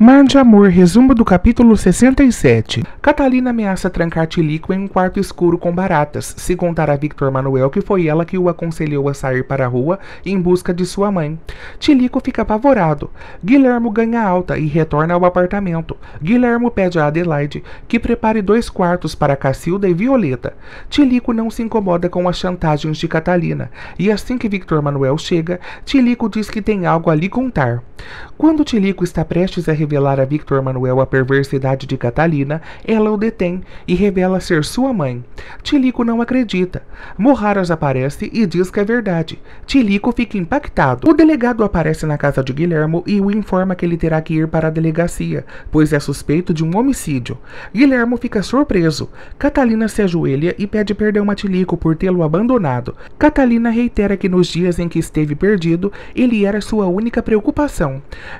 Mar de Amor, resumo do capítulo 67. Catalina ameaça trancar Tilico em um quarto escuro com baratas, se contar a Victor Manuel que foi ela que o aconselhou a sair para a rua em busca de sua mãe. Tilico fica apavorado. Guilhermo ganha alta e retorna ao apartamento. Guilhermo pede a Adelaide que prepare dois quartos para Cacilda e Violeta. Tilico não se incomoda com as chantagens de Catalina, e assim que Victor Manuel chega, Tilico diz que tem algo a lhe contar. Quando Tilico está prestes a revelar a Victor Manuel a perversidade de Catalina, ela o detém e revela ser sua mãe. Tilico não acredita. Morraras aparece e diz que é verdade. Tilico fica impactado. O delegado aparece na casa de Guilhermo e o informa que ele terá que ir para a delegacia, pois é suspeito de um homicídio. Guilhermo fica surpreso. Catalina se ajoelha e pede perdão a Tilico por tê-lo abandonado. Catalina reitera que nos dias em que esteve perdido, ele era sua única preocupação.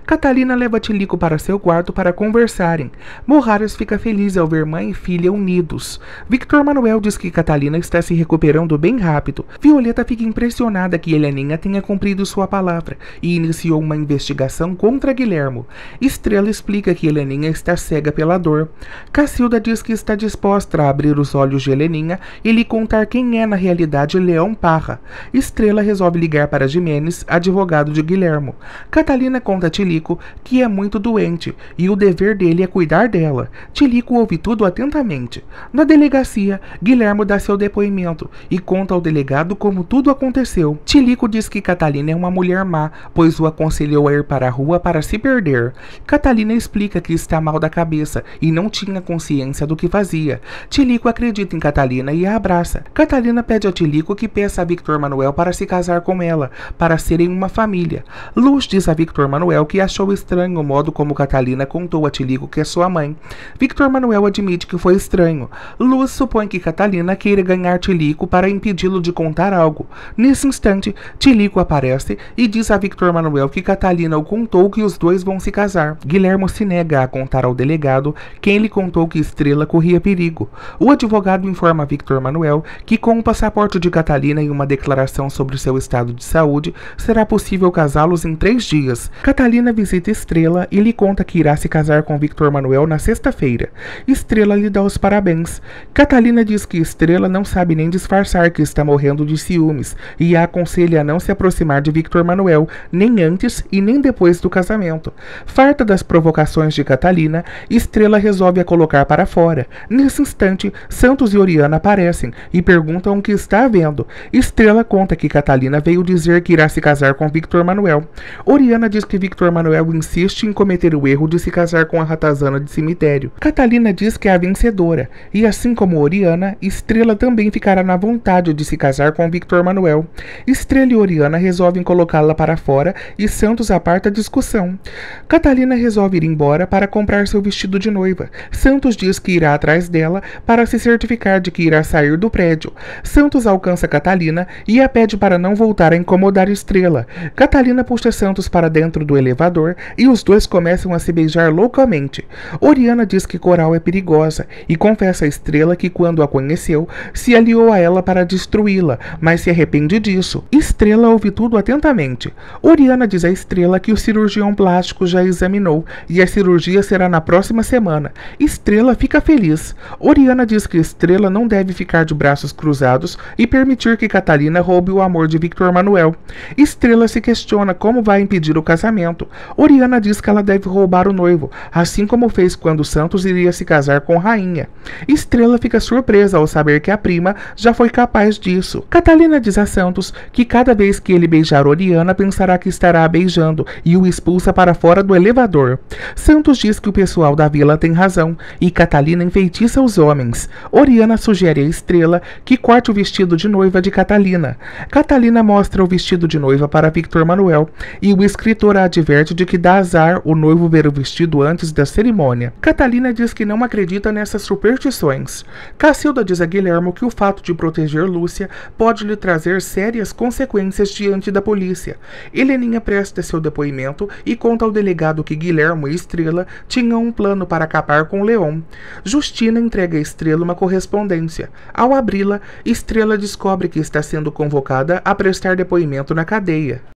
Catalina leva Tilico para seu quarto para conversarem. Morrares fica feliz ao ver mãe e filha unidos. Victor Manuel diz que Catalina está se recuperando bem rápido. Violeta fica impressionada que Heleninha tenha cumprido sua palavra e iniciou uma investigação contra Guilhermo. Estrela explica que Heleninha está cega pela dor. Cacilda diz que está disposta a abrir os olhos de Heleninha e lhe contar quem é na realidade Leão Parra. Estrela resolve ligar para Jimenez, advogado de Guilhermo. Catalina Helena conta a Tilico que é muito doente e o dever dele é cuidar dela. Tilico ouve tudo atentamente. Na delegacia, Guilherme dá seu depoimento e conta ao delegado como tudo aconteceu. Tilico diz que Catalina é uma mulher má, pois o aconselhou a ir para a rua para se perder. Catalina explica que está mal da cabeça e não tinha consciência do que fazia. Tilico acredita em Catalina e a abraça. Catalina pede a Tilico que peça a Victor Manuel para se casar com ela, para serem uma família. Luz diz a Victor Victor Manuel, que achou estranho o modo como Catalina contou a Tilico que é sua mãe. Victor Manuel admite que foi estranho. Luz supõe que Catalina queira ganhar Tilico para impedi-lo de contar algo. Nesse instante, Tilico aparece e diz a Victor Manuel que Catalina o contou que os dois vão se casar. Guilhermo se nega a contar ao delegado quem lhe contou que Estrela corria perigo. O advogado informa Victor Manuel que com o passaporte de Catalina e uma declaração sobre seu estado de saúde, será possível casá-los em três dias. Catalina visita Estrela e lhe conta que irá se casar com Victor Manuel na sexta-feira. Estrela lhe dá os parabéns. Catalina diz que Estrela não sabe nem disfarçar que está morrendo de ciúmes e a aconselha a não se aproximar de Victor Manuel, nem antes e nem depois do casamento. Farta das provocações de Catalina, Estrela resolve a colocar para fora. Nesse instante, Santos e Oriana aparecem e perguntam o que está havendo. Estrela conta que Catalina veio dizer que irá se casar com Victor Manuel. Oriana diz que Victor Manuel insiste em cometer o erro de se casar com a ratazana de cemitério. Catalina diz que é a vencedora, e assim como Oriana, Estrela também ficará na vontade de se casar com Victor Manuel. Estrela e Oriana resolvem colocá-la para fora e Santos aparta a discussão. Catalina resolve ir embora para comprar seu vestido de noiva. Santos diz que irá atrás dela para se certificar de que irá sair do prédio. Santos alcança Catalina e a pede para não voltar a incomodar Estrela. Catalina puxa Santos para dentro dentro do elevador e os dois começam a se beijar loucamente. Oriana diz que Coral é perigosa e confessa a Estrela que quando a conheceu, se aliou a ela para destruí-la, mas se arrepende disso. Estrela ouve tudo atentamente. Oriana diz a Estrela que o cirurgião plástico já examinou e a cirurgia será na próxima semana. Estrela fica feliz. Oriana diz que Estrela não deve ficar de braços cruzados e permitir que Catalina roube o amor de Victor Manuel. Estrela se questiona como vai impedir o casamento casamento. Oriana diz que ela deve roubar o noivo, assim como fez quando Santos iria se casar com Rainha. Estrela fica surpresa ao saber que a prima já foi capaz disso. Catalina diz a Santos que cada vez que ele beijar Oriana pensará que estará beijando e o expulsa para fora do elevador. Santos diz que o pessoal da vila tem razão e Catalina enfeitiça os homens. Oriana sugere a Estrela que corte o vestido de noiva de Catalina. Catalina mostra o vestido de noiva para Victor Manuel e o escritor Professora adverte de que dá azar o noivo ver o vestido antes da cerimônia. Catalina diz que não acredita nessas superstições. Cacilda diz a Guilhermo que o fato de proteger Lúcia pode lhe trazer sérias consequências diante da polícia. Heleninha presta seu depoimento e conta ao delegado que Guilhermo e Estrela tinham um plano para acabar com Leon. Justina entrega a Estrela uma correspondência. Ao abri-la, Estrela descobre que está sendo convocada a prestar depoimento na cadeia.